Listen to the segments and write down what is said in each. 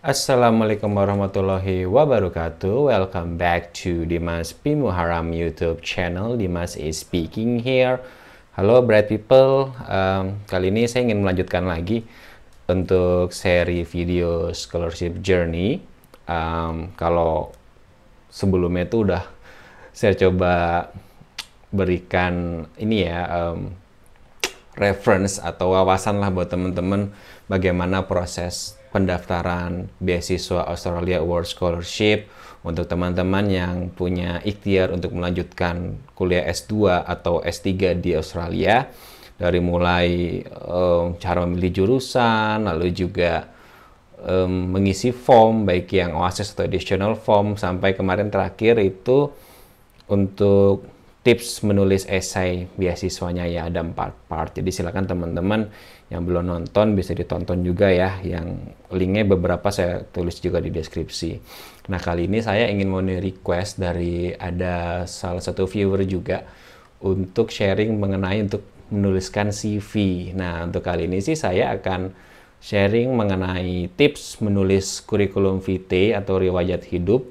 Assalamualaikum warahmatullahi wabarakatuh. Welcome back to Dimas Pimuharam YouTube channel. Dimas is speaking here. Halo bright people. Um, kali ini saya ingin melanjutkan lagi untuk seri video scholarship journey. Um, kalau sebelumnya itu udah saya coba berikan ini ya um, reference atau wawasan lah buat teman-teman bagaimana proses pendaftaran beasiswa Australia Award Scholarship untuk teman-teman yang punya ikhtiar untuk melanjutkan kuliah S2 atau S3 di Australia dari mulai um, cara memilih jurusan lalu juga um, mengisi form baik yang OASIS atau additional form sampai kemarin terakhir itu untuk tips menulis esai beasiswanya ya ada empat part jadi silakan teman-teman yang belum nonton bisa ditonton juga ya yang linknya beberapa saya tulis juga di deskripsi nah kali ini saya ingin mau request dari ada salah satu viewer juga untuk sharing mengenai untuk menuliskan CV nah untuk kali ini sih saya akan sharing mengenai tips menulis kurikulum vitae atau riwayat hidup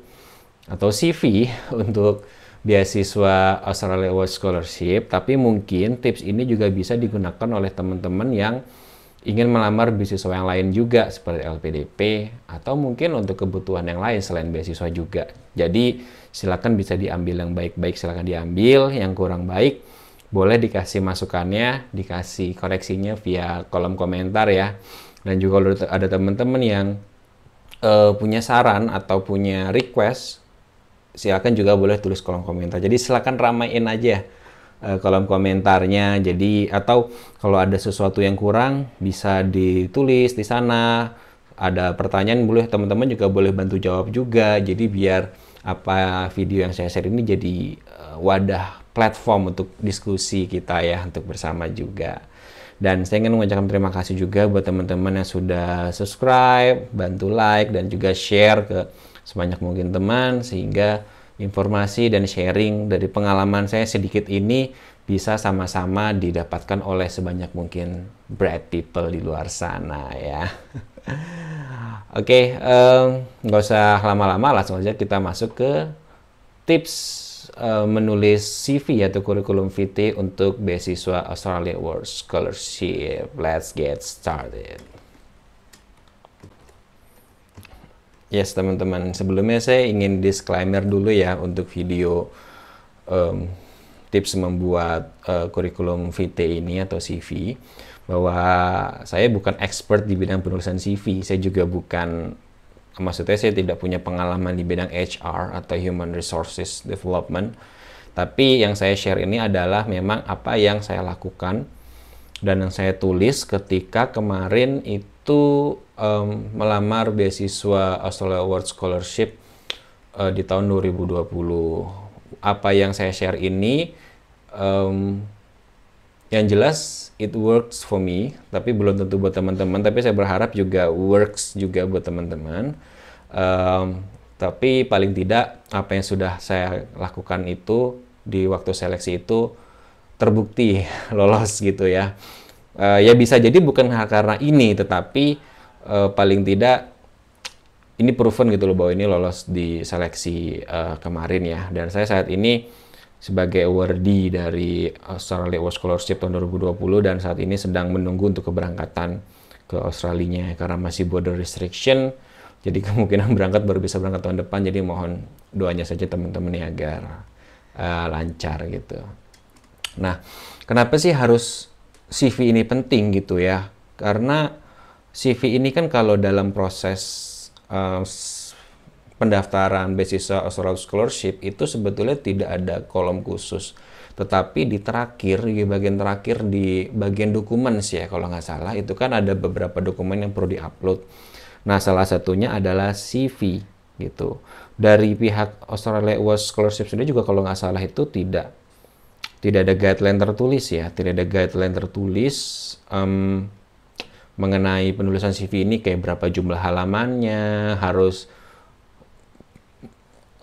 atau CV untuk beasiswa Australia Award Scholarship, tapi mungkin tips ini juga bisa digunakan oleh teman-teman yang ingin melamar beasiswa yang lain juga seperti LPDP atau mungkin untuk kebutuhan yang lain selain beasiswa juga. Jadi silakan bisa diambil yang baik-baik silakan diambil, yang kurang baik boleh dikasih masukannya, dikasih koreksinya via kolom komentar ya. Dan juga kalau ada teman-teman yang uh, punya saran atau punya request silakan juga boleh tulis kolom komentar. Jadi silakan ramaiin aja uh, kolom komentarnya. Jadi atau kalau ada sesuatu yang kurang bisa ditulis di sana. Ada pertanyaan boleh teman-teman juga boleh bantu jawab juga. Jadi biar apa video yang saya share ini jadi uh, wadah platform untuk diskusi kita ya untuk bersama juga. Dan saya ingin mengucapkan terima kasih juga buat teman-teman yang sudah subscribe, bantu like, dan juga share ke sebanyak mungkin teman sehingga informasi dan sharing dari pengalaman saya sedikit ini bisa sama-sama didapatkan oleh sebanyak mungkin bright people di luar sana ya. Oke, okay, um, usah lama-lama, langsung aja kita masuk ke tips uh, menulis CV atau kurikulum VT untuk beasiswa Australia World Scholarship. Let's get started. Yes, teman-teman. Sebelumnya saya ingin disclaimer dulu ya untuk video um, tips membuat uh, kurikulum VT ini atau CV bahwa saya bukan expert di bidang penulisan CV. Saya juga bukan maksudnya saya tidak punya pengalaman di bidang HR atau human resources development. Tapi yang saya share ini adalah memang apa yang saya lakukan dan yang saya tulis ketika kemarin itu itu um, melamar beasiswa Australia Award Scholarship uh, di tahun 2020. Apa yang saya share ini um, yang jelas it works for me, tapi belum tentu buat teman-teman, tapi saya berharap juga works juga buat teman-teman. Um, tapi paling tidak apa yang sudah saya lakukan itu di waktu seleksi itu terbukti lolos gitu ya uh, ya bisa jadi bukan karena ini tetapi uh, paling tidak ini proven gitu loh bahwa ini lolos di seleksi uh, kemarin ya dan saya saat ini sebagai awardee dari Australia World Scholarship tahun 2020 dan saat ini sedang menunggu untuk keberangkatan ke Australia ya, karena masih border restriction jadi kemungkinan berangkat baru bisa berangkat tahun depan jadi mohon doanya saja teman-teman ya agar uh, lancar gitu nah kenapa sih harus CV ini penting gitu ya karena CV ini kan kalau dalam proses uh, pendaftaran beasiswa Australian Scholarship itu sebetulnya tidak ada kolom khusus tetapi di terakhir di bagian terakhir di bagian dokumen sih ya kalau nggak salah itu kan ada beberapa dokumen yang perlu diupload nah salah satunya adalah CV gitu dari pihak Australia Scholarship sendiri juga kalau nggak salah itu tidak tidak ada guideline tertulis ya, tidak ada guideline tertulis um, mengenai penulisan CV ini kayak berapa jumlah halamannya, harus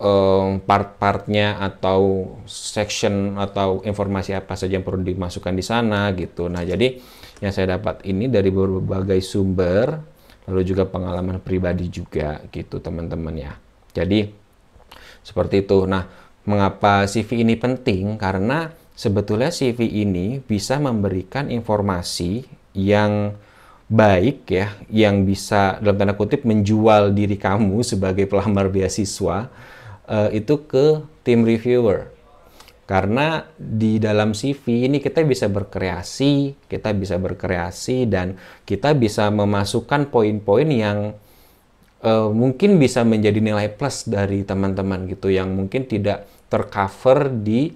um, part-partnya atau section atau informasi apa saja yang perlu dimasukkan di sana gitu. Nah jadi yang saya dapat ini dari berbagai sumber, lalu juga pengalaman pribadi juga gitu teman-teman ya. Jadi seperti itu. Nah mengapa CV ini penting? Karena sebetulnya CV ini bisa memberikan informasi yang baik ya, yang bisa dalam tanda kutip menjual diri kamu sebagai pelamar beasiswa uh, itu ke tim reviewer. Karena di dalam CV ini kita bisa berkreasi, kita bisa berkreasi dan kita bisa memasukkan poin-poin yang uh, mungkin bisa menjadi nilai plus dari teman-teman gitu yang mungkin tidak tercover di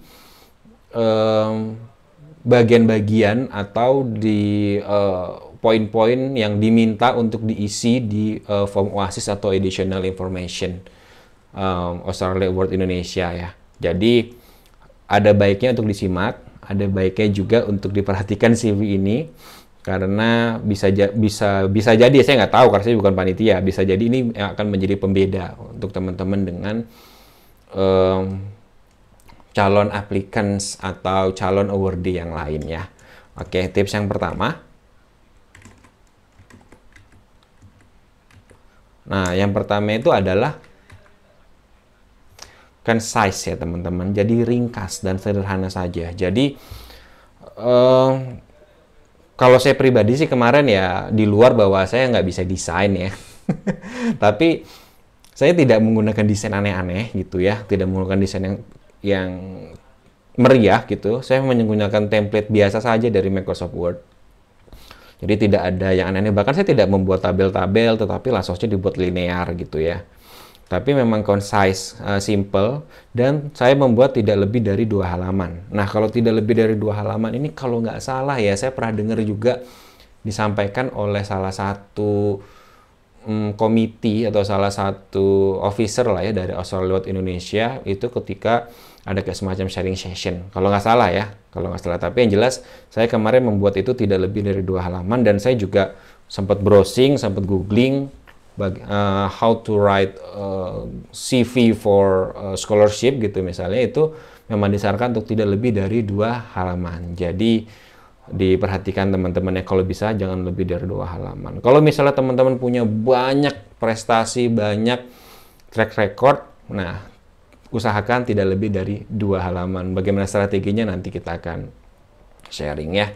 bagian-bagian uh, atau di poin eh, poin-poin yang diminta untuk diisi di uh, form OASIS atau additional information um, Australia Award Indonesia ya. Jadi ada baiknya untuk disimak, ada baiknya juga untuk diperhatikan CV ini karena bisa ja bisa bisa jadi saya nggak tahu karena saya bukan panitia bisa jadi ini akan menjadi pembeda untuk teman-teman dengan um, calon applicants atau calon awardee yang lain ya. Oke, tips yang pertama. Nah, yang pertama itu adalah kan size ya teman-teman. Jadi ringkas dan sederhana saja. Jadi um, kalau saya pribadi sih kemarin ya di luar bahwa saya nggak bisa desain ya. Tapi saya tidak menggunakan desain aneh-aneh gitu ya, tidak menggunakan desain yang yang meriah gitu, saya menggunakan template biasa saja dari Microsoft Word. Jadi tidak ada yang aneh-aneh. Bahkan saya tidak membuat tabel-tabel, tetapi langsungnya dibuat linear gitu ya. Tapi memang concise, uh, simple, dan saya membuat tidak lebih dari dua halaman. Nah, kalau tidak lebih dari dua halaman ini, kalau nggak salah ya, saya pernah dengar juga disampaikan oleh salah satu mm, atau salah satu officer lah ya dari Australia Lewat Indonesia itu ketika ada kayak semacam sharing session kalau nggak salah ya kalau nggak salah tapi yang jelas saya kemarin membuat itu tidak lebih dari dua halaman dan saya juga sempat browsing sempat googling bag, uh, how to write uh, eh, CV for uh, scholarship gitu misalnya itu memang disarankan untuk tidak lebih dari dua halaman jadi diperhatikan teman-teman ya kalau bisa jangan lebih dari dua halaman. Kalau misalnya teman-teman punya banyak prestasi, banyak track record, nah usahakan tidak lebih dari dua halaman. Bagaimana strateginya nanti kita akan sharing ya.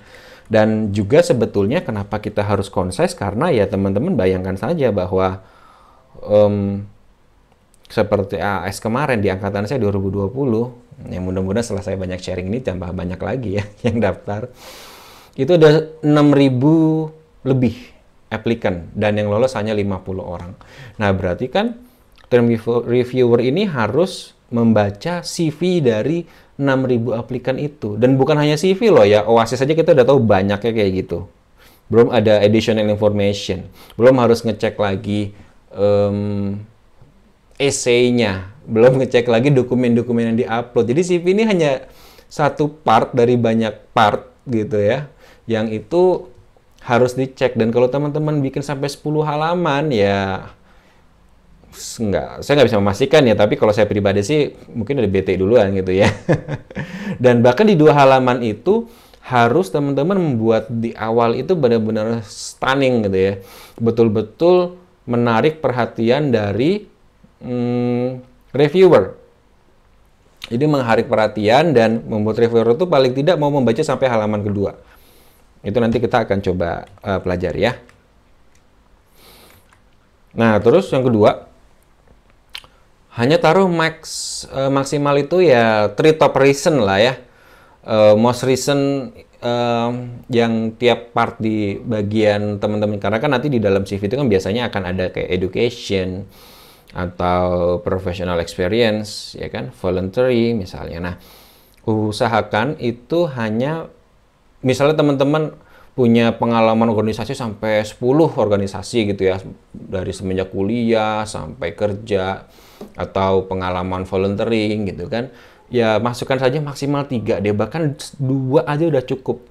Dan juga sebetulnya kenapa kita harus konses karena ya teman-teman bayangkan saja bahwa um, seperti AS kemarin di angkatan saya 2020, yang mudah-mudahan setelah saya banyak sharing ini tambah banyak lagi ya yang daftar itu ada 6.000 lebih applicant dan yang lolos hanya 50 orang. Nah, berarti kan term reviewer ini harus membaca CV dari 6.000 applicant itu. Dan bukan hanya CV loh ya, Oasis saja kita udah tahu banyaknya kayak gitu. Belum ada additional information. Belum harus ngecek lagi um, essay-nya. Belum ngecek lagi dokumen-dokumen yang diupload. Jadi CV ini hanya satu part dari banyak part gitu ya yang itu harus dicek dan kalau teman-teman bikin sampai 10 halaman ya nggak saya nggak bisa memastikan ya tapi kalau saya pribadi sih mungkin ada BT duluan gitu ya dan bahkan di dua halaman itu harus teman-teman membuat di awal itu benar-benar stunning gitu ya betul-betul menarik perhatian dari hmm, reviewer jadi mengharik perhatian dan membuat reviewer itu paling tidak mau membaca sampai halaman kedua itu nanti kita akan coba uh, pelajari ya. Nah, terus yang kedua, hanya taruh max uh, maksimal itu ya three top reason lah ya. Uh, most reason uh, yang tiap part di bagian teman-teman karena kan nanti di dalam CV itu kan biasanya akan ada kayak education atau professional experience ya kan voluntary misalnya. Nah, usahakan itu hanya misalnya teman-teman punya pengalaman organisasi sampai 10 organisasi gitu ya dari semenjak kuliah sampai kerja atau pengalaman volunteering gitu kan ya masukkan saja maksimal tiga dia bahkan dua aja udah cukup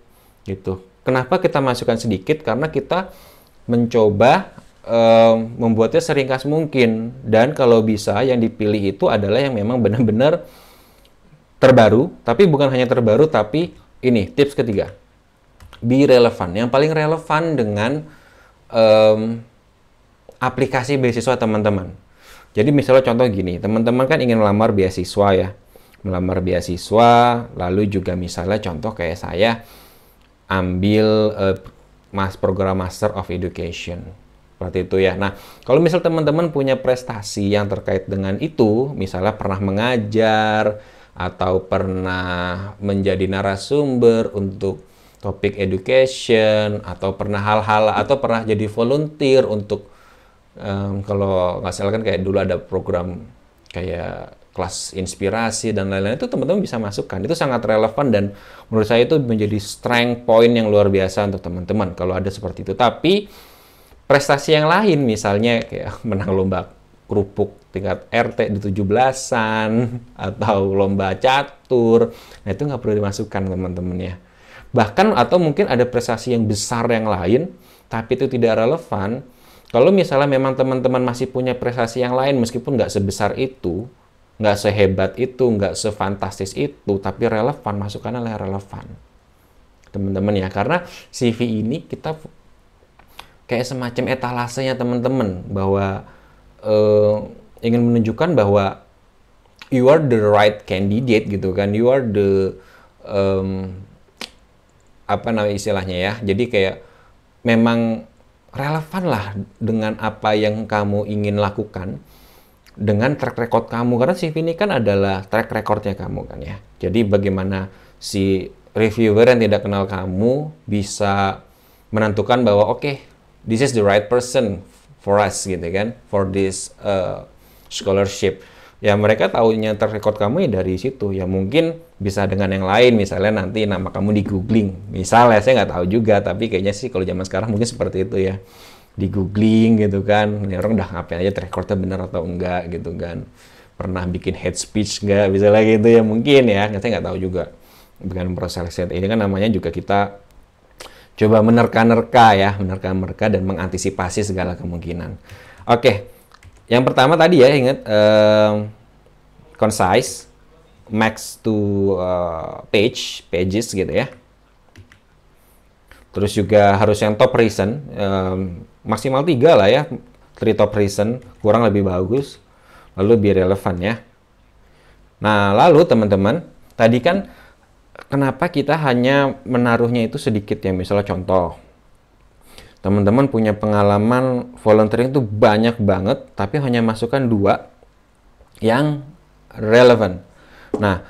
gitu kenapa kita masukkan sedikit karena kita mencoba um, membuatnya seringkas mungkin dan kalau bisa yang dipilih itu adalah yang memang benar-benar terbaru tapi bukan hanya terbaru tapi ini tips ketiga be relevan. Yang paling relevan dengan um, aplikasi beasiswa teman-teman. Jadi misalnya contoh gini, teman-teman kan ingin melamar beasiswa ya. Melamar beasiswa, lalu juga misalnya contoh kayak saya ambil uh, mas program Master of Education. Seperti itu ya. Nah, kalau misal teman-teman punya prestasi yang terkait dengan itu, misalnya pernah mengajar atau pernah menjadi narasumber untuk topik education atau pernah hal-hal atau pernah jadi volunteer untuk um, kalau nggak salah kan kayak dulu ada program kayak kelas inspirasi dan lain-lain itu teman-teman bisa masukkan itu sangat relevan dan menurut saya itu menjadi strength point yang luar biasa untuk teman-teman kalau ada seperti itu tapi prestasi yang lain misalnya kayak menang lomba kerupuk tingkat RT di 17-an atau lomba catur nah itu nggak perlu dimasukkan teman-teman ya bahkan atau mungkin ada prestasi yang besar yang lain tapi itu tidak relevan kalau misalnya memang teman-teman masih punya prestasi yang lain meskipun nggak sebesar itu nggak sehebat itu nggak sefantastis itu tapi relevan masukkan lah relevan teman-teman ya karena CV ini kita kayak semacam etalasenya teman-teman bahwa uh, ingin menunjukkan bahwa you are the right candidate gitu kan you are the um, apa namanya istilahnya ya. Jadi kayak memang relevan lah dengan apa yang kamu ingin lakukan dengan track record kamu karena CV ini kan adalah track recordnya kamu kan ya. Jadi bagaimana si reviewer yang tidak kenal kamu bisa menentukan bahwa oke okay, this is the right person for us gitu kan for this uh, scholarship ya mereka taunya terrekod kamu ya dari situ ya mungkin bisa dengan yang lain misalnya nanti nama kamu di googling misalnya saya nggak tahu juga tapi kayaknya sih kalau zaman sekarang mungkin seperti itu ya di googling gitu kan ini orang udah ngapain aja terrekodnya bener atau enggak gitu kan pernah bikin head speech nggak bisa lagi itu ya mungkin ya saya nggak tahu juga dengan proses ini kan namanya juga kita coba menerka-nerka ya menerka-nerka dan mengantisipasi segala kemungkinan oke okay yang pertama tadi ya ingat um, concise max to uh, page pages gitu ya terus juga harus yang top reason um, maksimal tiga lah ya three top reason kurang lebih bagus lalu lebih relevan ya nah lalu teman-teman tadi kan kenapa kita hanya menaruhnya itu sedikit ya misalnya contoh teman-teman punya pengalaman volunteering itu banyak banget, tapi hanya masukkan dua yang relevan. Nah,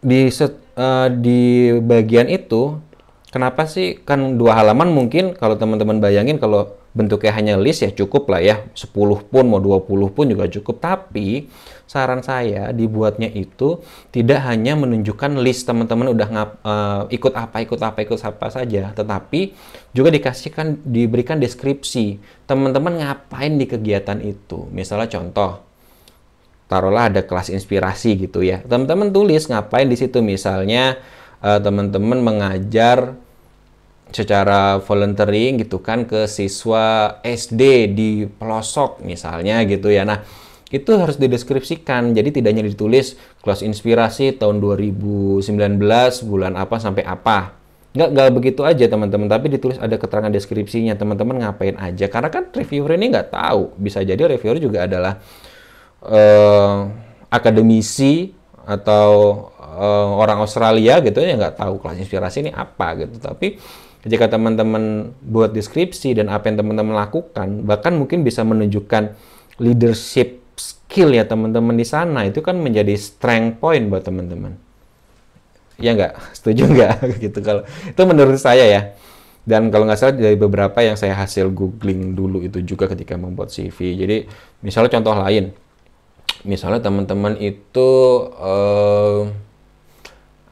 di set, uh, di bagian itu, kenapa sih kan dua halaman mungkin kalau teman-teman bayangin kalau bentuknya hanya list ya cukup lah ya 10 pun mau 20 pun juga cukup tapi saran saya dibuatnya itu tidak hanya menunjukkan list teman-teman udah ngap, uh, ikut apa ikut apa ikut apa saja tetapi juga dikasihkan diberikan deskripsi teman-teman ngapain di kegiatan itu misalnya contoh taruhlah ada kelas inspirasi gitu ya teman-teman tulis ngapain di situ misalnya uh, teman-teman mengajar secara volunteering gitu kan ke siswa SD di pelosok misalnya gitu ya nah itu harus dideskripsikan. Jadi tidaknya ditulis kelas inspirasi tahun 2019 bulan apa sampai apa. Nggak, nggak begitu aja teman-teman, tapi ditulis ada keterangan deskripsinya, teman-teman ngapain aja. Karena kan reviewer ini nggak tahu, bisa jadi reviewer juga adalah uh, akademisi atau uh, orang Australia gitu ya nggak tahu kelas inspirasi ini apa gitu. Tapi jika teman-teman buat deskripsi dan apa yang teman-teman lakukan, bahkan mungkin bisa menunjukkan leadership skill ya teman-teman di sana itu kan menjadi strength point buat teman-teman ya nggak setuju nggak gitu kalau itu menurut saya ya dan kalau nggak salah dari beberapa yang saya hasil googling dulu itu juga ketika membuat CV jadi misalnya contoh lain misalnya teman-teman itu eh,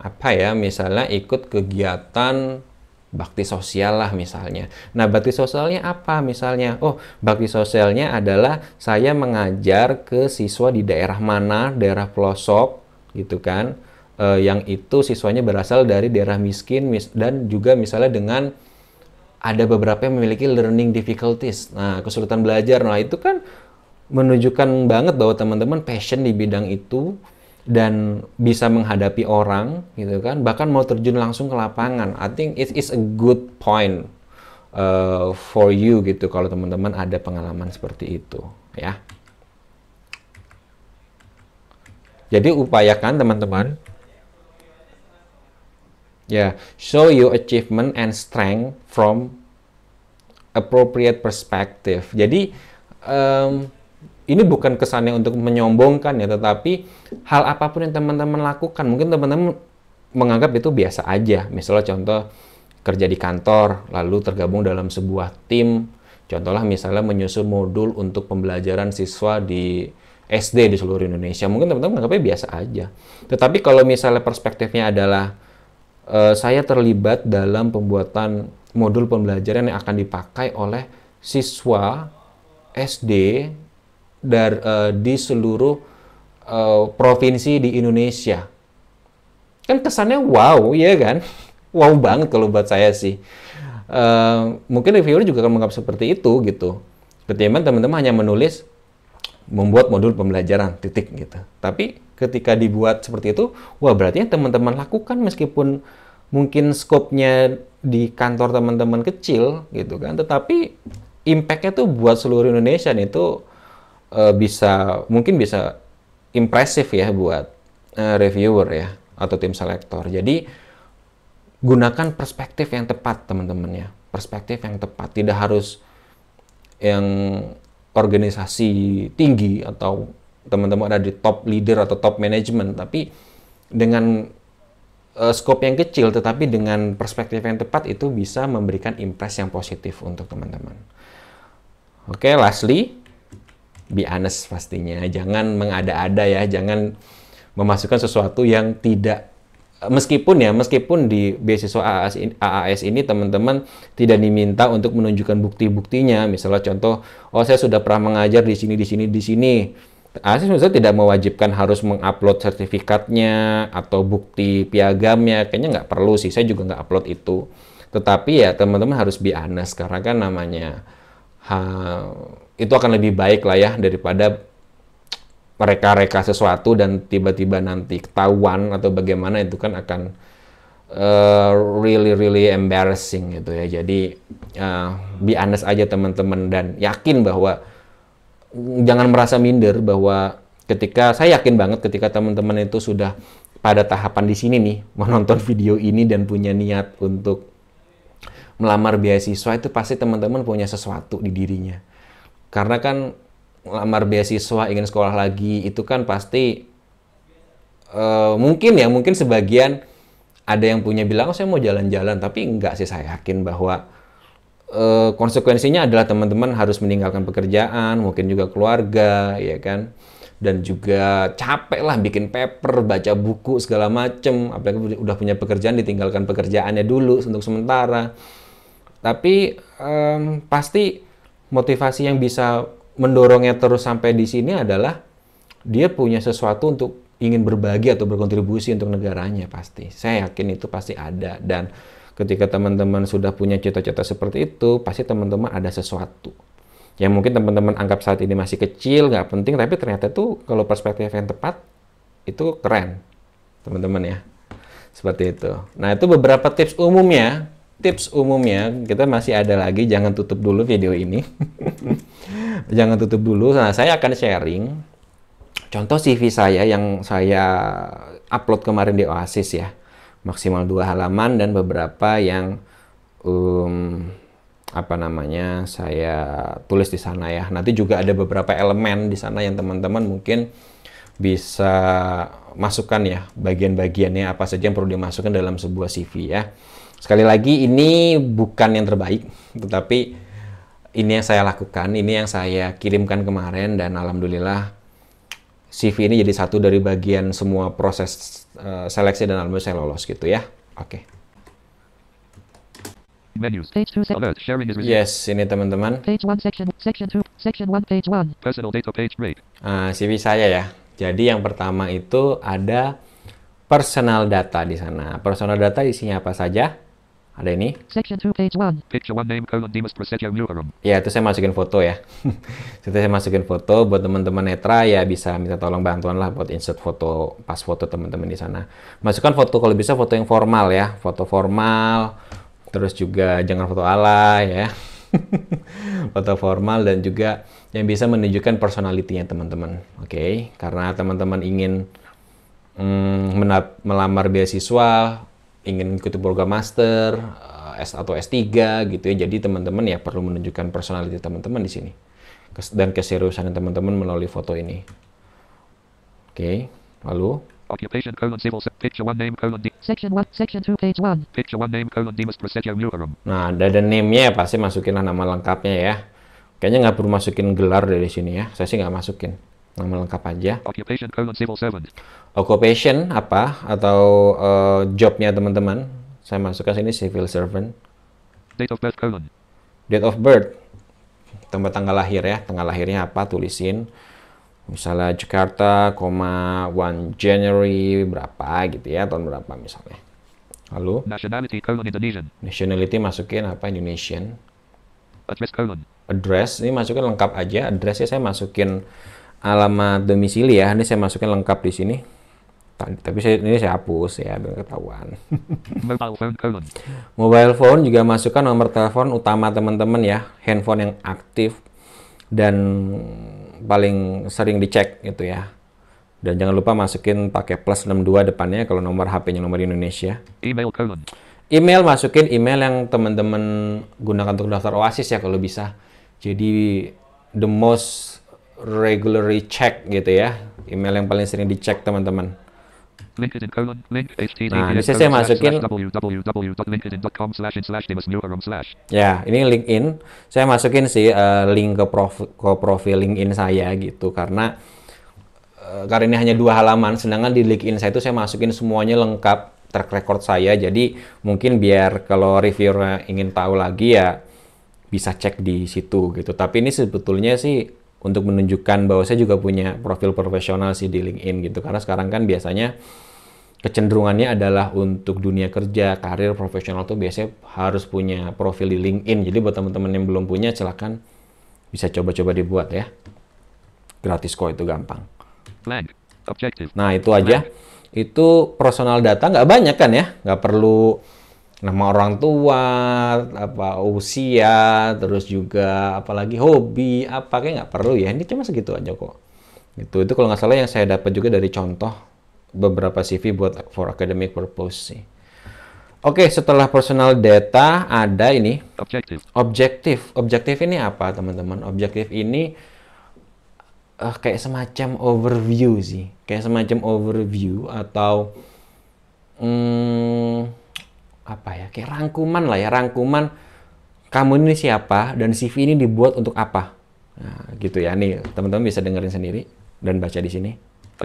apa ya misalnya ikut kegiatan bakti sosial lah misalnya. Nah, bakti sosialnya apa misalnya? Oh, bakti sosialnya adalah saya mengajar ke siswa di daerah mana, daerah pelosok gitu kan. Eh, yang itu siswanya berasal dari daerah miskin mis dan juga misalnya dengan ada beberapa yang memiliki learning difficulties. Nah, kesulitan belajar. Nah, itu kan menunjukkan banget bahwa teman-teman passion di bidang itu dan bisa menghadapi orang gitu kan bahkan mau terjun langsung ke lapangan I think it is a good point uh, for you gitu kalau teman-teman ada pengalaman seperti itu ya jadi upayakan teman-teman ya yeah, show you achievement and strength from appropriate perspective jadi um, ini bukan kesannya untuk menyombongkan ya, tetapi hal apapun yang teman-teman lakukan, mungkin teman-teman menganggap itu biasa aja. Misalnya contoh kerja di kantor, lalu tergabung dalam sebuah tim. Contohlah misalnya menyusun modul untuk pembelajaran siswa di SD di seluruh Indonesia. Mungkin teman-teman menganggapnya biasa aja. Tetapi kalau misalnya perspektifnya adalah e, saya terlibat dalam pembuatan modul pembelajaran yang akan dipakai oleh siswa SD dari uh, eh, di seluruh uh, provinsi di Indonesia. Kan kesannya wow, ya kan? Wow banget kalau buat saya sih. Uh, mungkin reviewer juga akan menganggap seperti itu gitu. Ketimbang teman-teman hanya menulis membuat modul pembelajaran titik gitu. Tapi ketika dibuat seperti itu, wah berarti yang teman-teman lakukan meskipun mungkin skopnya di kantor teman-teman kecil gitu kan, tetapi impact-nya tuh buat seluruh Indonesia itu uh, bisa mungkin bisa impresif ya buat uh, reviewer ya atau tim selektor. Jadi gunakan perspektif yang tepat teman-teman ya. Perspektif yang tepat tidak harus yang organisasi tinggi atau teman-teman ada di top leader atau top management tapi dengan uh, scope yang kecil tetapi dengan perspektif yang tepat itu bisa memberikan impress yang positif untuk teman-teman. Oke, okay, lastly be honest pastinya. Jangan mengada-ada ya, jangan memasukkan sesuatu yang tidak meskipun ya meskipun di beasiswa AAS ini, AAS ini teman-teman tidak diminta untuk menunjukkan bukti-buktinya misalnya contoh oh saya sudah pernah mengajar di sini di sini di sini AAS ah, sebenarnya tidak mewajibkan harus mengupload sertifikatnya atau bukti piagamnya kayaknya nggak perlu sih saya juga nggak upload itu tetapi ya teman-teman harus be honest karena kan namanya ha, itu akan lebih baik lah ya daripada mereka-reka sesuatu dan tiba-tiba nanti ketahuan atau bagaimana itu kan akan uh, really really embarrassing gitu ya. Jadi uh, be honest aja teman-teman dan yakin bahwa jangan merasa minder bahwa ketika saya yakin banget ketika teman-teman itu sudah pada tahapan di sini nih menonton video ini dan punya niat untuk melamar beasiswa itu pasti teman-teman punya sesuatu di dirinya karena kan lamar beasiswa ingin sekolah lagi itu kan pasti uh, mungkin ya mungkin sebagian ada yang punya bilang oh, saya mau jalan-jalan tapi enggak sih saya yakin bahwa uh, konsekuensinya adalah teman-teman harus meninggalkan pekerjaan mungkin juga keluarga ya kan dan juga capek lah bikin paper, baca buku segala macem. Apalagi udah punya pekerjaan ditinggalkan pekerjaannya dulu untuk sementara. Tapi um, pasti motivasi yang bisa mendorongnya terus sampai di sini adalah dia punya sesuatu untuk ingin berbagi atau berkontribusi untuk negaranya pasti. Saya yakin itu pasti ada dan ketika teman-teman sudah punya cita-cita seperti itu, pasti teman-teman ada sesuatu. Yang mungkin teman-teman anggap saat ini masih kecil, nggak penting, tapi ternyata tuh kalau perspektif yang tepat, itu keren. Teman-teman ya. Seperti itu. Nah, itu beberapa tips umumnya tips umumnya kita masih ada lagi jangan tutup dulu video ini jangan tutup dulu nah saya akan sharing contoh CV saya yang saya upload kemarin di Oasis ya maksimal dua halaman dan beberapa yang um, apa namanya saya tulis di sana ya nanti juga ada beberapa elemen di sana yang teman-teman mungkin bisa masukkan ya bagian-bagiannya apa saja yang perlu dimasukkan dalam sebuah CV ya Sekali lagi ini bukan yang terbaik, tetapi ini yang saya lakukan, ini yang saya kirimkan kemarin dan alhamdulillah CV ini jadi satu dari bagian semua proses eh, seleksi dan alhamdulillah saya lolos gitu ya. Oke. yes, ini teman-teman. CV ah, saya ya. Jadi yang pertama itu ada personal data di sana. Personal data isinya apa saja? Ada ini. Section two, page one, Picture one. name colon Dimas Ya, itu saya masukin foto ya. itu saya masukin foto buat teman-teman netra ya bisa minta tolong bantuan lah buat insert foto pas foto teman-teman di sana. Masukkan foto kalau bisa foto yang formal ya, foto formal. Terus juga jangan foto ala ya. foto formal dan juga yang bisa menunjukkan personalitinya teman-teman. Oke, okay? karena teman-teman ingin mm, melamar beasiswa ingin ikuti program master eh, S atau S3 gitu ya. Jadi teman-teman ya perlu menunjukkan personality teman-teman di sini dan keseriusan teman-teman melalui foto ini. Oke, okay. lalu Occupation colon civil picture one name colon D. Section one section two page one. Picture one name colon Dimas Prasetyo Nah, ada name ya pasti masukinlah nama lengkapnya ya. Kayaknya nggak perlu masukin gelar dari sini ya. Saya sih nggak masukin nama lengkap aja. Occupation, civil servant. Occupation apa atau uh, jobnya teman-teman? Saya masuk ke sini civil servant. Date of birth colon. Date of birth. Tempat tanggal lahir ya. Tanggal lahirnya apa? Tulisin. Misalnya Jakarta, koma 1 January berapa gitu ya, tahun berapa misalnya. Lalu nationality colon Indonesian. Nationality masukin apa Indonesian. Address colon. Address ini masukin lengkap aja. Addressnya saya masukin alamat domisili ya. Ini saya masukin lengkap di sini. Tapi saya, ini saya hapus ya biar ketahuan. Mobile phone juga masukkan nomor telepon utama teman-teman ya, handphone yang aktif dan paling sering dicek gitu ya. Dan jangan lupa masukin pakai plus 62 depannya kalau nomor HP-nya nomor Indonesia. Email colon. Email masukin email yang teman-teman gunakan untuk daftar OASIS ya kalau bisa. Jadi the most regularly check gitu ya. Email yang paling sering dicek teman-teman. Nah, bisa saya masukin ya ini LinkedIn saya masukin sih uh, link ke, prof, ke profil LinkedIn saya gitu karena uh, karena ini hanya dua halaman sedangkan di LinkedIn saya itu saya masukin semuanya lengkap track record saya jadi mungkin biar kalau reviewer ingin tahu lagi ya bisa cek di situ gitu tapi ini sebetulnya sih untuk menunjukkan bahwa saya juga punya profil profesional sih di LinkedIn gitu. Karena sekarang kan biasanya kecenderungannya adalah untuk dunia kerja, karir profesional tuh biasanya harus punya profil di LinkedIn. Jadi buat teman-teman yang belum punya silahkan bisa coba-coba dibuat ya. Gratis kok itu gampang. Nah itu aja. Itu personal data nggak banyak kan ya, nggak perlu nama orang tua, apa usia, terus juga apalagi hobi, apa kayak nggak perlu ya. Ini cuma segitu aja kok. Itu itu kalau nggak salah yang saya dapat juga dari contoh beberapa CV buat for academic purpose sih. Oke, setelah personal data ada ini objektif. Objektif, objektif ini apa teman-teman? Objektif ini uh, kayak semacam overview sih, kayak semacam overview atau hmm, apa ya kayak rangkuman lah ya rangkuman kamu ini siapa dan CV ini dibuat untuk apa nah, gitu ya nih teman-teman bisa dengerin sendiri dan baca di sini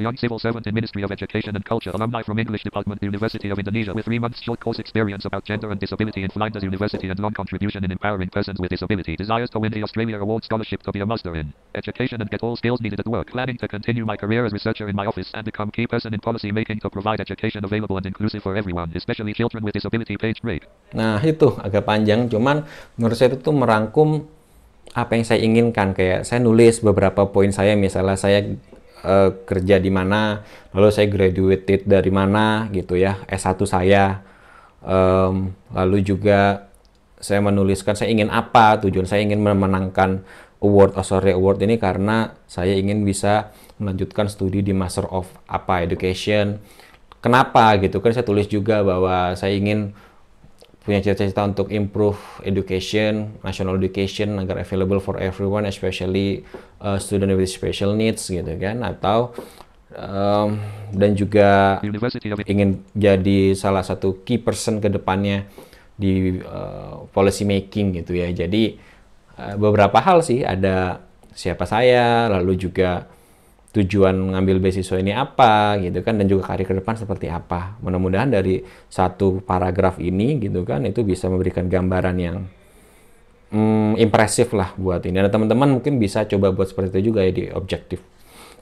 young Civil Servant in Ministry of Education and Culture alumni from English Department University of Indonesia with three months short course experience about gender and disability in Flinders University and long contribution in empowering persons with disability desires to win the Australia Award Scholarship to be a master in education and get all skills needed at work planning to continue my career as researcher in my office and become key person in policy making to provide education available and inclusive for everyone especially children with disability page break nah itu agak panjang cuman menurut saya itu merangkum apa yang saya inginkan kayak saya nulis beberapa poin saya misalnya saya uh, kerja di mana, lalu saya graduated dari mana gitu ya, S1 saya. Um, lalu juga saya menuliskan saya ingin apa, tujuan saya ingin memenangkan award sorry Award ini karena saya ingin bisa melanjutkan studi di Master of apa Education. Kenapa gitu kan saya tulis juga bahwa saya ingin punya cita-cita untuk improve education, national education agar available for everyone, especially uh, student with special needs gitu kan, atau um, dan juga ingin jadi salah satu key person ke depannya di uh, policy making gitu ya. Jadi uh, beberapa hal sih ada siapa saya, lalu juga tujuan ngambil beasiswa ini apa gitu kan dan juga karir ke depan seperti apa. Mudah-mudahan dari satu paragraf ini gitu kan itu bisa memberikan gambaran yang hmm, impresif lah buat ini. Dan teman-teman mungkin bisa coba buat seperti itu juga ya di objektif.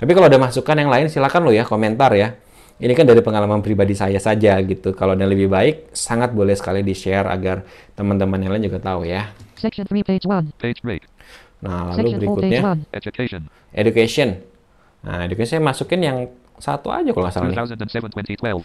Tapi kalau ada masukan yang lain silakan lo ya komentar ya. Ini kan dari pengalaman pribadi saya saja gitu. Kalau ada yang lebih baik sangat boleh sekali di-share agar teman-teman yang lain juga tahu ya. Section 3 page 1. Page break. Nah, lalu berikutnya education. education. Nah, ini saya masukin yang satu aja kalau nggak salah. 2007, 2012.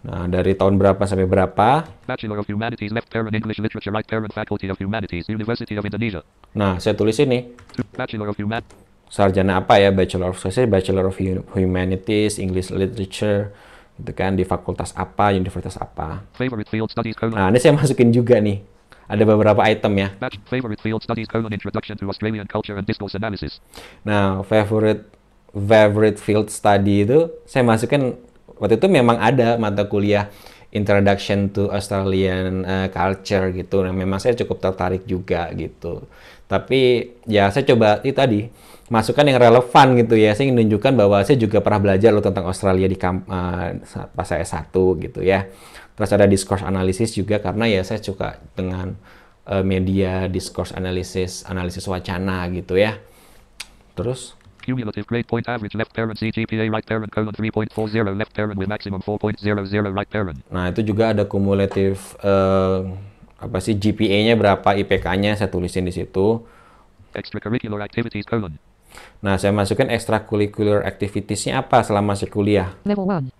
Nah, dari tahun berapa sampai berapa? Bachelor of Humanities, left parent English Literature, right parent Faculty of Humanities, University of Indonesia. Nah, saya tulis ini. Bachelor of Humanities. Sarjana apa ya? Bachelor of Science, Bachelor of Humanities, English Literature, gitu kan? Di fakultas apa, universitas apa? field studies, colon. Nah, ini saya masukin juga nih. Ada beberapa item ya. Favorite field studies, colon, introduction to Australian culture and discourse analysis. Nah, favorite Favorite Field Study itu saya masukkan waktu itu memang ada mata kuliah Introduction to Australian uh, Culture gitu. Nah, memang saya cukup tertarik juga gitu. Tapi ya saya coba itu tadi masukkan yang relevan gitu ya. Saya ingin menunjukkan bahwa saya juga pernah belajar loh tentang Australia di kamp, uh, pas saya satu gitu ya. Terus ada discourse analysis juga karena ya saya suka dengan uh, media discourse analysis, analisis wacana gitu ya. Terus Cumulative grade point average left parent CGPA right parent colon 3.40 left parent with maximum 4.00 right parent. Nah, itu juga ada kumulatif uh, eh, apa sih GPA-nya berapa, IPK-nya saya tulisin di situ. Extracurricular activities colon. Nah, saya masukkan extracurricular activities-nya apa selama saya kuliah? Level 1.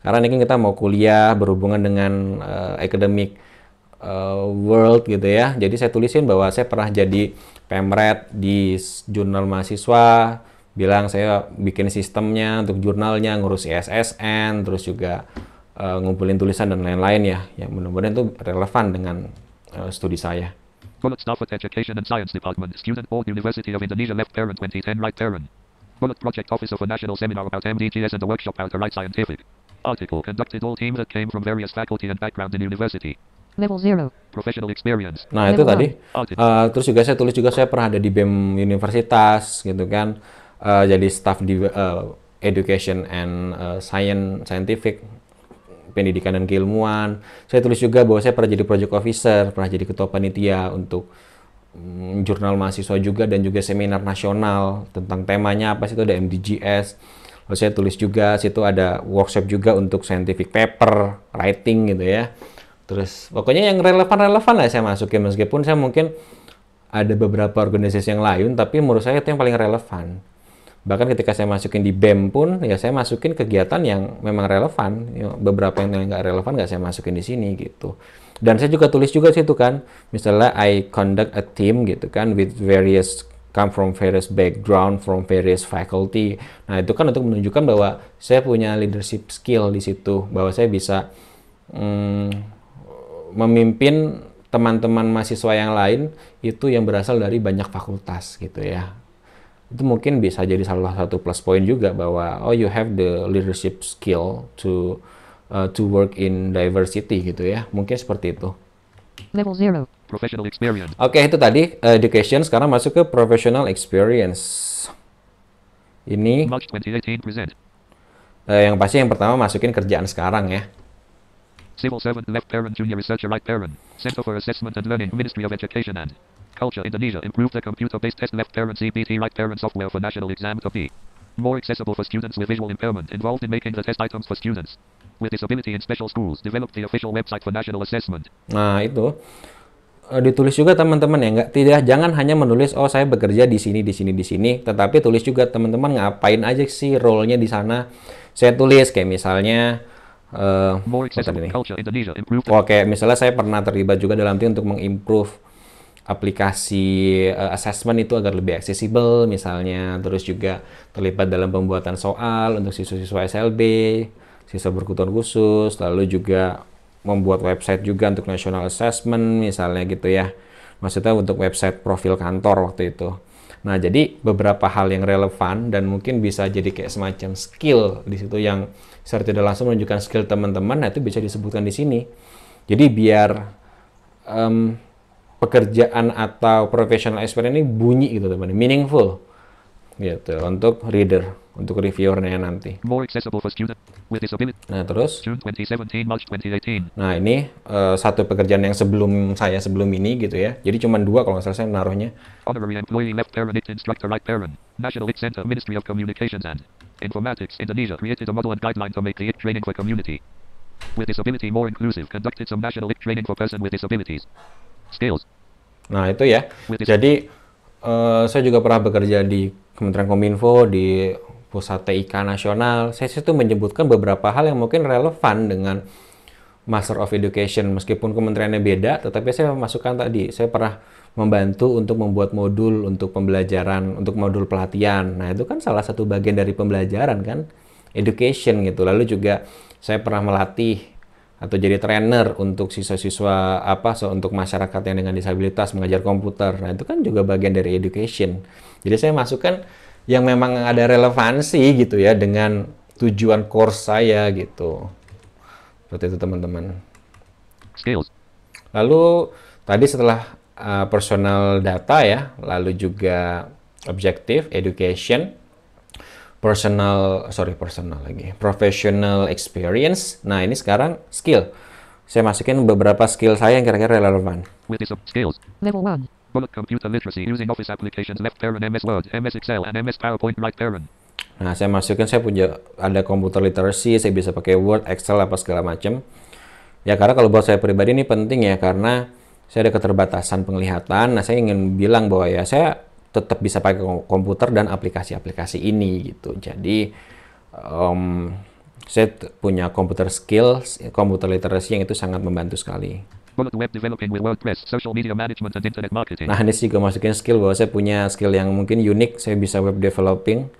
Karena ini kan kita mau kuliah berhubungan dengan uh, academic uh, world gitu ya. Jadi saya tulisin bahwa saya pernah jadi pemret di jurnal mahasiswa, bilang saya bikin sistemnya untuk jurnalnya, ngurus ISSN, e terus juga uh, ngumpulin tulisan dan lain-lain ya. Ya mudah-mudahan itu relevan dengan uh, studi saya. Bullet staff at Education and Science Department, student board University of Indonesia, left parent 2010, right parent. Bullet project national seminar about MDGS and the workshop about the right scientific. Article conducted all team that came from various faculty and background in university. Level zero. Professional experience. Nah Level itu tadi. Uh, terus juga saya tulis juga saya pernah ada di BEM universitas gitu kan. Uh, jadi staff di uh, education and uh, science scientific pendidikan dan keilmuan. Saya tulis juga bahwa saya pernah jadi project officer, pernah jadi ketua panitia untuk mm, jurnal mahasiswa juga dan juga seminar nasional tentang temanya apa sih itu ada MDGs saya tulis juga situ ada workshop juga untuk scientific paper writing gitu ya terus pokoknya yang relevan-relevan lah saya masukin meskipun saya mungkin ada beberapa organisasi yang lain tapi menurut saya itu yang paling relevan bahkan ketika saya masukin di BEM pun ya saya masukin kegiatan yang memang relevan ya, beberapa yang nggak relevan nggak saya masukin di sini gitu dan saya juga tulis juga situ kan misalnya I conduct a team gitu kan with various come from various background, from various faculty. Nah, itu kan untuk menunjukkan bahwa saya punya leadership skill di situ, bahwa saya bisa mm, memimpin teman-teman mahasiswa yang lain itu yang berasal dari banyak fakultas gitu ya itu mungkin bisa jadi salah satu plus point juga bahwa oh you have the leadership skill to uh, to work in diversity gitu ya mungkin seperti itu level zero Professional experience. Oke, okay, itu tadi education. Sekarang masuk ke professional experience. Ini March 2018 present. Uh, yang pasti yang pertama masukin kerjaan sekarang ya. Civil servant left parent junior researcher right parent. Center for Assessment and Learning Ministry of Education and Culture Indonesia improved the computer-based test left parent CPT right parent software for national exam copy. More accessible for students with visual impairment involved in making the test items for students with disability in special schools developed the official website for national assessment. Nah, itu. Eh, ditulis juga teman-teman ya nggak tidak jangan hanya menulis oh saya bekerja di sini di sini di sini tetapi tulis juga teman-teman ngapain aja sih role-nya di sana saya tulis kayak misalnya Uh, oh, misalnya saya pernah terlibat juga dalam tim untuk mengimprove aplikasi uh, assessment itu agar lebih aksesibel misalnya terus juga terlibat dalam pembuatan soal untuk siswa-siswa SLB siswa berkebutuhan khusus lalu juga membuat website juga untuk national assessment misalnya gitu ya. Maksudnya untuk website profil kantor waktu itu. Nah, jadi beberapa hal yang relevan dan mungkin bisa jadi kayak semacam skill di situ yang secara tidak langsung menunjukkan skill teman-teman, nah itu bisa disebutkan di sini. Jadi biar um, pekerjaan atau professional experience ini bunyi gitu teman, meaningful gitu untuk reader untuk reviewernya nanti. Nah terus. Nah ini uh, satu pekerjaan yang sebelum saya sebelum ini gitu ya. Jadi cuma dua kalau nggak salah saya naruhnya. Indonesia created a model and guideline to make IT training for community with disability more inclusive. Conducted some national training for person with disabilities. Skills. Nah itu ya. Jadi uh, saya juga pernah bekerja di Kementerian Kominfo di Pusat TIK Nasional. Saya situ menyebutkan beberapa hal yang mungkin relevan dengan Master of Education. Meskipun kementeriannya beda, tetapi saya masukkan tadi, saya pernah membantu untuk membuat modul untuk pembelajaran, untuk modul pelatihan. Nah, itu kan salah satu bagian dari pembelajaran kan, education gitu. Lalu juga saya pernah melatih atau jadi trainer untuk siswa-siswa apa so, untuk masyarakat yang dengan disabilitas mengajar komputer. Nah, itu kan juga bagian dari education. Jadi saya masukkan yang memang ada relevansi gitu ya dengan tujuan course saya gitu. Seperti itu teman-teman. Skills. Lalu tadi setelah uh, personal data ya, lalu juga objektif, education, personal sorry personal lagi professional experience nah ini sekarang skill saya masukin beberapa skill saya yang kira-kira relevan uh, skills level 1 Bullet computer literacy using office applications left parent MS Word, MS Excel, and MS PowerPoint right parent. Nah, saya masukin saya punya ada komputer literacy, saya bisa pakai Word, Excel apa segala macam. Ya karena kalau buat saya pribadi ini penting ya karena saya ada keterbatasan penglihatan. Nah, saya ingin bilang bahwa ya saya tetap bisa pakai komputer dan aplikasi-aplikasi ini gitu. Jadi um, saya punya komputer skills, komputer literacy yang itu sangat membantu sekali. Bullet web developing with WordPress, social media management and internet marketing. Nah, ini juga masukin skill bahwa saya punya skill yang mungkin unik, saya bisa web developing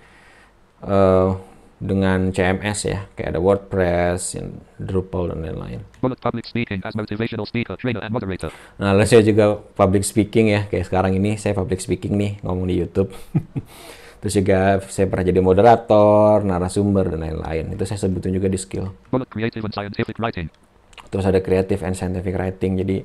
uh, dengan CMS ya, kayak ada WordPress, Drupal dan lain-lain. Bullet public speaking as motivational speaker, trainer and moderator. Nah, lalu saya juga public speaking ya, kayak sekarang ini saya public speaking nih ngomong di YouTube. Terus juga saya pernah jadi moderator, narasumber, dan lain-lain. Itu saya sebutin juga di skill. Bullet creative and scientific writing. Terus ada creative and scientific writing. Jadi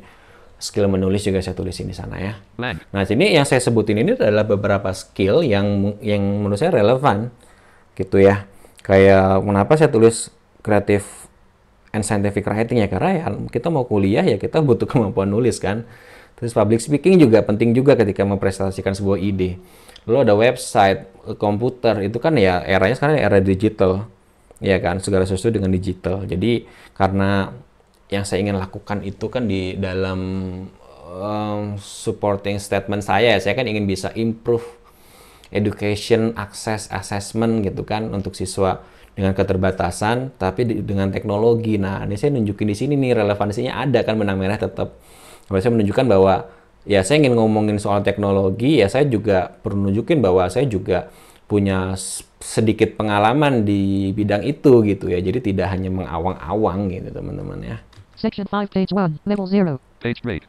skill menulis juga saya tulis di sana ya. Nah, sini yang saya sebutin ini adalah beberapa skill yang yang menurut saya relevan gitu ya. Kayak kenapa saya tulis creative and scientific writing ya karena ya kita mau kuliah ya kita butuh kemampuan nulis kan. Terus public speaking juga penting juga ketika mempresentasikan sebuah ide. Lalu ada website, komputer, itu kan ya eranya sekarang era digital. Ya kan, segala sesuatu dengan digital. Jadi karena yang saya ingin lakukan itu kan di dalam um, supporting statement saya ya. Saya kan ingin bisa improve education access assessment gitu kan untuk siswa dengan keterbatasan tapi di, dengan teknologi. Nah, ini saya nunjukin di sini nih relevansinya ada kan menang merah tetap. Saya menunjukkan bahwa ya saya ingin ngomongin soal teknologi, ya saya juga perlu nunjukin bahwa saya juga punya sedikit pengalaman di bidang itu gitu ya. Jadi tidak hanya mengawang-awang gitu teman-teman ya. Section 5, page 1, level 0. Page 3.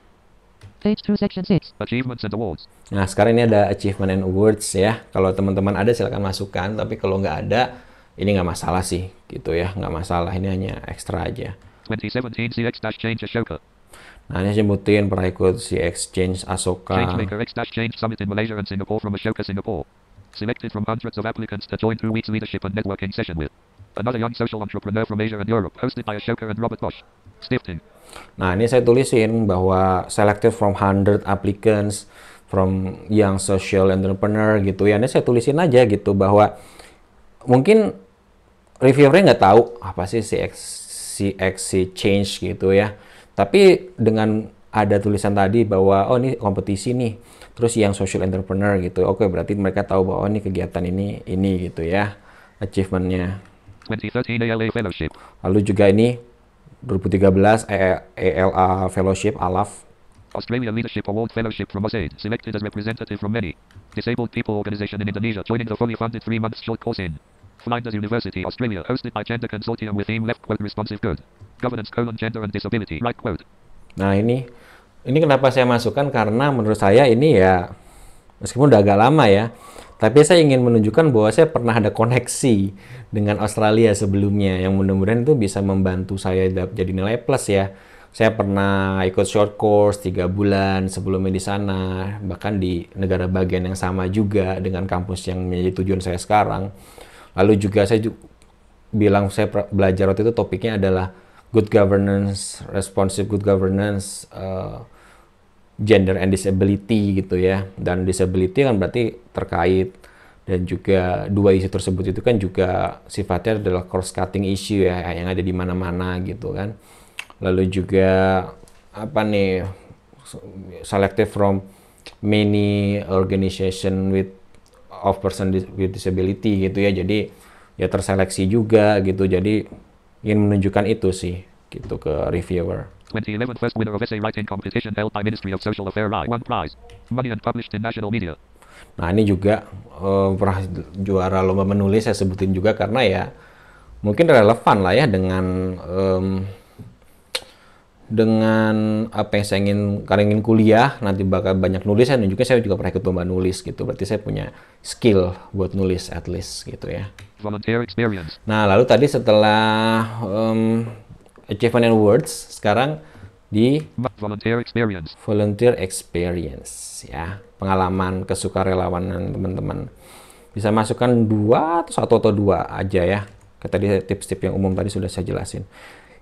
Page 2, section 6. Achievements and awards. Nah, sekarang ini ada achievement and awards ya. Kalau teman-teman ada silahkan masukkan, tapi kalau nggak ada, ini nggak masalah sih, gitu ya. Nggak masalah, ini hanya ekstra aja. 2017 CX-Change Ashoka. Nah, ini sebutin peraikut si Exchange Asoka. Changemaker X-Change Summit in Malaysia and Singapore from Ashoka, Singapore. Selected from hundreds of applicants to join two week's leadership and networking session with. Another young social entrepreneur from Asia and Europe, hosted by Ashoka and Robert Bosch. Stifting. Nah, ini saya tulisin bahwa selected from 100 applicants from young social entrepreneur gitu ya. Ini saya tulisin aja gitu bahwa mungkin reviewernya nggak tahu apa sih si CX change gitu ya. Tapi dengan ada tulisan tadi bahwa oh ini kompetisi nih, terus yang social entrepreneur gitu. Oke, berarti mereka tahu bahwa oh, ini kegiatan ini ini gitu ya achievementnya. Lalu juga ini 2013 ELA e e, e Fellowship ALAF. Australia Leadership Award Fellowship from USAID, selected as representative from many disabled people organization in Indonesia, joining the fully funded three months short course in Flinders University, Australia, hosted by Gender Consortium with theme left quote responsive good, governance colon gender and disability right quote. Nah ini, ini kenapa saya masukkan karena menurut saya ini ya Meskipun udah agak lama ya, tapi saya ingin menunjukkan bahwa saya pernah ada koneksi dengan Australia sebelumnya yang mudah-mudahan itu bisa membantu saya jadi nilai plus ya. Saya pernah ikut short course 3 bulan sebelumnya di sana, bahkan di negara bagian yang sama juga dengan kampus yang menjadi tujuan saya sekarang. Lalu juga saya ju bilang saya belajar waktu itu topiknya adalah good governance, responsive good governance, uh, gender and disability gitu ya. Dan disability kan berarti terkait dan juga dua isu tersebut itu kan juga sifatnya adalah cross cutting issue ya yang ada di mana-mana gitu kan. Lalu juga apa nih selective from many organization with of person with disability gitu ya. Jadi ya terseleksi juga gitu. Jadi ingin menunjukkan itu sih gitu ke reviewer. 2011 first winner of essay writing competition held by Ministry of Social Affairs I won prize. Money and published in national media. Nah ini juga uh, pernah juara lomba menulis saya sebutin juga karena ya mungkin relevan lah ya dengan um, dengan apa yang saya ingin karena ingin kuliah nanti bakal banyak nulis dan juga saya juga pernah ikut lomba nulis gitu berarti saya punya skill buat nulis at least gitu ya nah lalu tadi setelah um, achievement and awards sekarang di volunteer experience. Volunteer experience ya, pengalaman kesukarelawanan teman-teman. Bisa masukkan dua atau satu atau dua aja ya. Kayak tadi tips-tips yang umum tadi sudah saya jelasin.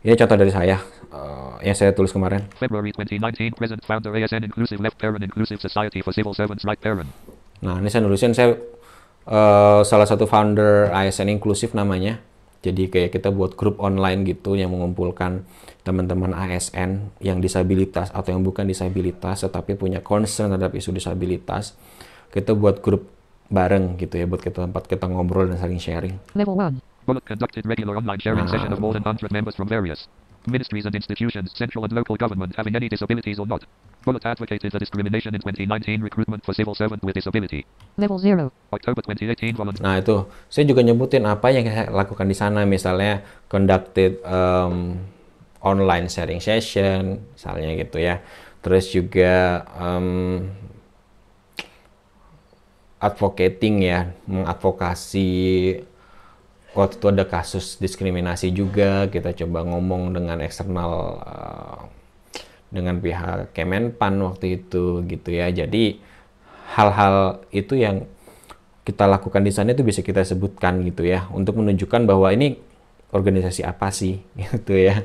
Ini contoh dari saya uh, yang saya tulis kemarin. February 2019 present founder ASN Inclusive Parent Inclusive Society for Civil Servants Right Parent. Nah, ini saya nulisin saya uh, salah satu founder ASN Inklusif namanya. Jadi kayak kita buat grup online gitu yang mengumpulkan teman-teman ASN yang disabilitas atau yang bukan disabilitas tetapi punya concern terhadap isu disabilitas. Kita buat grup bareng gitu ya buat kita tempat kita ngobrol dan saling sharing. Level one. Bullet conducted regular online sharing nah. session of more than 100 members from various ministries and institutions, central and local government having any disabilities or not. Bullet advocated the discrimination in 2019 recruitment for civil servant with disability. Level 0. October 2018 Nah itu, saya juga nyebutin apa yang saya lakukan di sana, misalnya conducted um, online sharing session, misalnya gitu ya. Terus juga um, advocating ya, mengadvokasi waktu itu ada kasus diskriminasi juga kita coba ngomong dengan eksternal eh, dengan pihak Kemenpan waktu itu gitu ya jadi hal-hal itu yang kita lakukan di sana itu bisa kita sebutkan gitu ya untuk menunjukkan bahwa ini organisasi apa sih gitu ya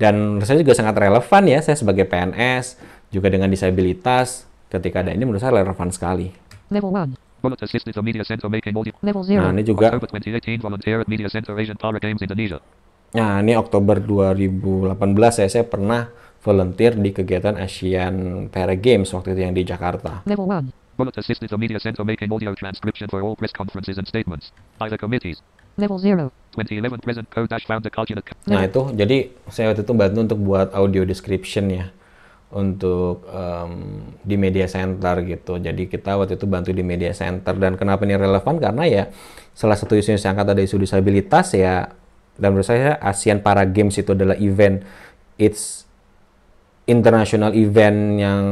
dan saya juga sangat relevan ya saya sebagai PNS juga dengan disabilitas ketika ada ini menurut saya relevan sekali level one. Bullet assisted the media center making multi level nah, zero. Nah, ini juga. October 2018 volunteer at Media Center Asian Para Games Indonesia. Nah, ini Oktober 2018 ya saya pernah volunteer di kegiatan Asian Para Games waktu itu yang di Jakarta. Level 1. Bullet assisted the media center making audio transcription for all press conferences and statements by the committees. Level 0. 2011 present code dash found the culture. Nah, itu jadi saya waktu itu bantu untuk buat audio description ya untuk um, di media center gitu. Jadi kita waktu itu bantu di media center dan kenapa ini relevan karena ya salah satu isu yang saya angkat ada isu disabilitas ya dan menurut saya ASEAN Para Games itu adalah event it's international event yang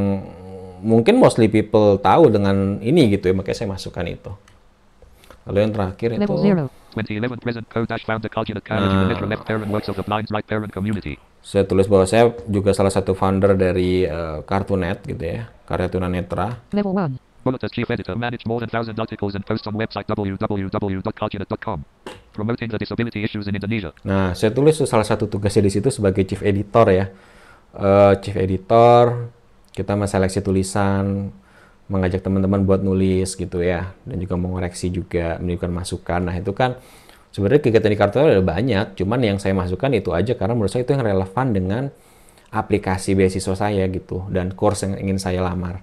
mungkin mostly people tahu dengan ini gitu ya makanya saya masukkan itu. Lalu yang terakhir itu 2011 the nah. of the blind parent community. Saya tulis bahwa saya juga salah satu founder dari uh, eh, Kartunet gitu ya, karya tunanetra. Level Bullet as chief editor managed more than articles and posts on website the disability issues in Indonesia. Nah, saya tulis salah satu tugasnya di situ sebagai chief editor ya. Uh, chief editor, kita menseleksi tulisan, mengajak teman-teman buat nulis gitu ya dan juga mengoreksi juga menunjukkan masukan nah itu kan sebenarnya kegiatan di kartu ada banyak cuman yang saya masukkan itu aja karena menurut saya itu yang relevan dengan aplikasi beasiswa saya gitu dan course yang ingin saya lamar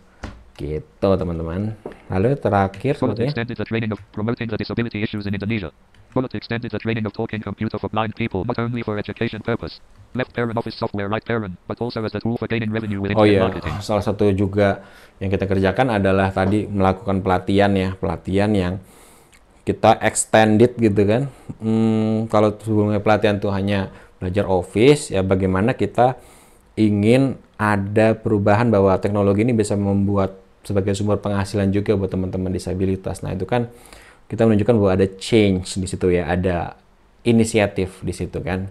gitu teman-teman lalu terakhir sebetulnya Bullet extended the training of talking computer for blind people not only for education purpose. Left parent office software right parent, but also as a tool for gaining revenue with oh, yeah. marketing. Salah satu juga yang kita kerjakan adalah tadi melakukan pelatihan ya, pelatihan yang kita extended gitu kan. Hmm, kalau sebelumnya pelatihan tuh hanya belajar office ya bagaimana kita ingin ada perubahan bahwa teknologi ini bisa membuat sebagai sumber penghasilan juga buat teman-teman disabilitas. Nah, itu kan kita menunjukkan bahwa ada change di situ ya, ada inisiatif di situ kan.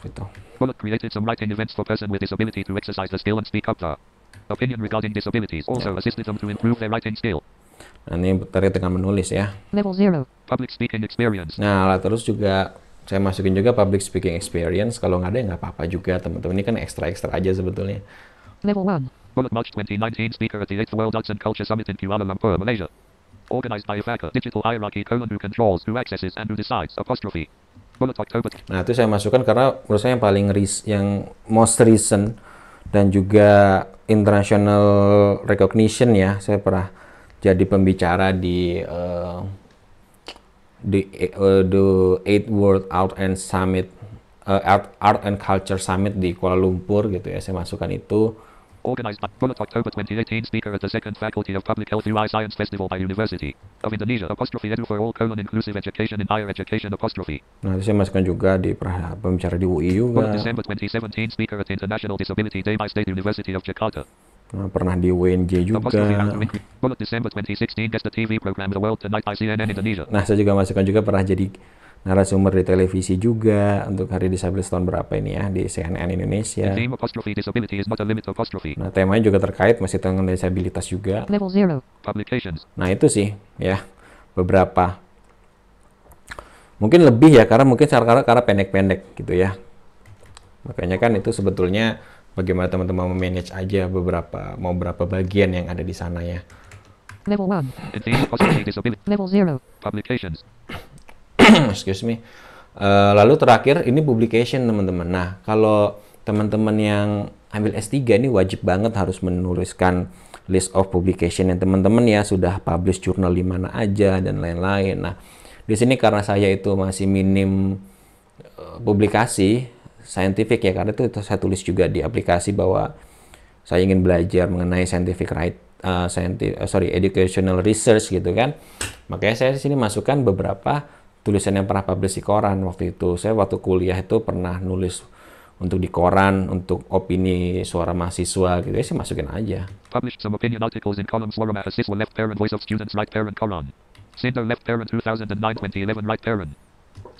Gitu. created some writing events for person with disability to exercise the skill and speak up the opinion regarding disabilities. Ya. Also assisted them to improve their writing skill. Nah, ini terkait dengan menulis ya. Level zero. Public speaking experience. Nah, terus juga saya masukin juga public speaking experience. Kalau nggak ada ya nggak apa-apa juga teman-teman. Ini kan ekstra-ekstra aja sebetulnya. Level one. Bullet March 2019 speaker at the 8th World Arts and Culture Summit in Kuala Lumpur, Malaysia. Organized by Ifaka. Digital hierarchy colon who controls, who accesses, and who decides. Apostrophe. Nah, itu saya masukkan karena menurut saya yang paling ris yang most recent dan juga international recognition ya. Saya pernah jadi pembicara di uh, eh, the uh, the Eight World Art and Summit uh, Art Art and Culture Summit di Kuala Lumpur gitu ya. Saya masukkan itu Organized by Bullet October 2018 speaker at the second Faculty of Public Health UI Science Festival by University of Indonesia apostrophe edu for all colon inclusive education in higher education apostrophe. Nah, saya masukkan juga di pembicara di UI juga. December 2017 speaker at International Disability Day by State University of Jakarta. Nah, pernah di UNJ juga. Nah, saya juga masukkan juga pernah jadi narasumber di televisi juga untuk Hari Disabilitas tahun berapa ini ya di CNN Indonesia. Nah temanya juga terkait masih tentang disabilitas juga. Level Nah itu sih ya beberapa mungkin lebih ya karena mungkin secara karena pendek-pendek gitu ya makanya kan itu sebetulnya bagaimana teman-teman memanage aja beberapa mau berapa bagian yang ada di sana ya level 1 level 0 publications excuse me. Uh, lalu terakhir ini publication teman-teman. Nah, kalau teman-teman yang ambil S3 ini wajib banget harus menuliskan list of publication yang teman-teman ya sudah publish jurnal di mana aja dan lain-lain. Nah, di sini karena saya itu masih minim eh, publikasi scientific ya karena itu, itu saya tulis juga di aplikasi bahwa saya ingin belajar mengenai scientific right uh, eh, scientific, uh, sorry educational research gitu kan. Makanya saya di sini masukkan beberapa tulisan yang pernah publish di koran waktu itu. Saya waktu kuliah itu pernah nulis untuk di koran, untuk opini suara mahasiswa gitu ya, sih masukin aja. Publish some opinion articles in columns, suara mahasiswa left parent voice of students right parent koran. Cinder left parent 2009-2011 right parent.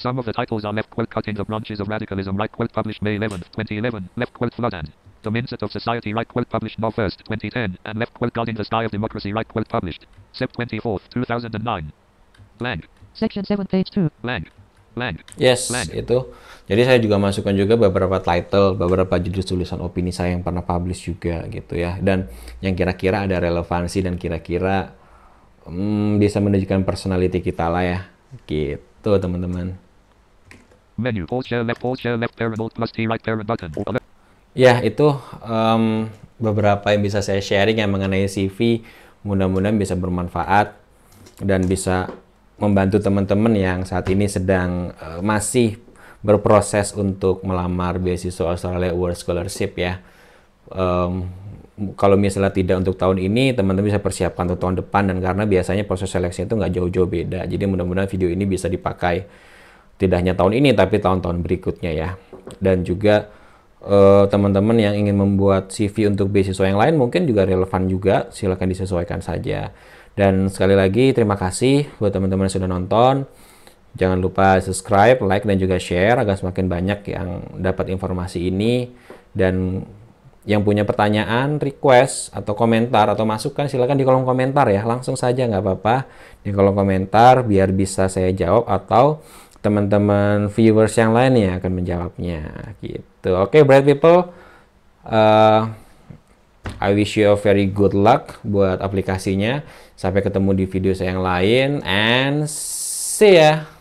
Some of the titles are left quote cutting the branches of radicalism right quote published May 11, 2011, left quote flood and the Mindset of Society right quote published Nov 1, 2010, and left god guarding the sky of democracy right quote published Sept 24, 2009. Blank. Section 7 page 2. Blank. Blank. Yes, Blank. itu. Jadi saya juga masukkan juga beberapa title, beberapa judul tulisan opini saya yang pernah publish juga gitu ya. Dan yang kira-kira ada relevansi dan kira-kira hmm, bisa menunjukkan personality kita lah ya. Gitu teman-teman. Menu, pause share, left, pause share, left, parable, plus right, parent button. Ya, itu um, beberapa yang bisa saya sharing yang mengenai CV. Mudah-mudahan bisa bermanfaat dan bisa membantu teman-teman yang saat ini sedang uh, masih berproses untuk melamar beasiswa Australia World Scholarship ya. Um, kalau misalnya tidak untuk tahun ini, teman-teman bisa persiapkan untuk tahun depan dan karena biasanya proses seleksi itu nggak jauh-jauh beda. Jadi mudah-mudahan video ini bisa dipakai tidak hanya tahun ini tapi tahun-tahun berikutnya ya. Dan juga eh, teman-teman uh, teman -teman yang ingin membuat CV untuk beasiswa yang lain mungkin juga relevan juga, silahkan disesuaikan saja. Dan sekali lagi terima kasih buat teman-teman yang sudah nonton. Jangan lupa subscribe, like, dan juga share agar semakin banyak yang dapat informasi ini. Dan yang punya pertanyaan, request, atau komentar, atau masukan silahkan di kolom komentar ya. Langsung saja nggak apa-apa di kolom komentar biar bisa saya jawab atau teman-teman viewers yang lainnya akan menjawabnya gitu. Oke, okay, bright people, uh, I wish you a very good luck buat aplikasinya. Sampai ketemu di video saya yang lain and see ya.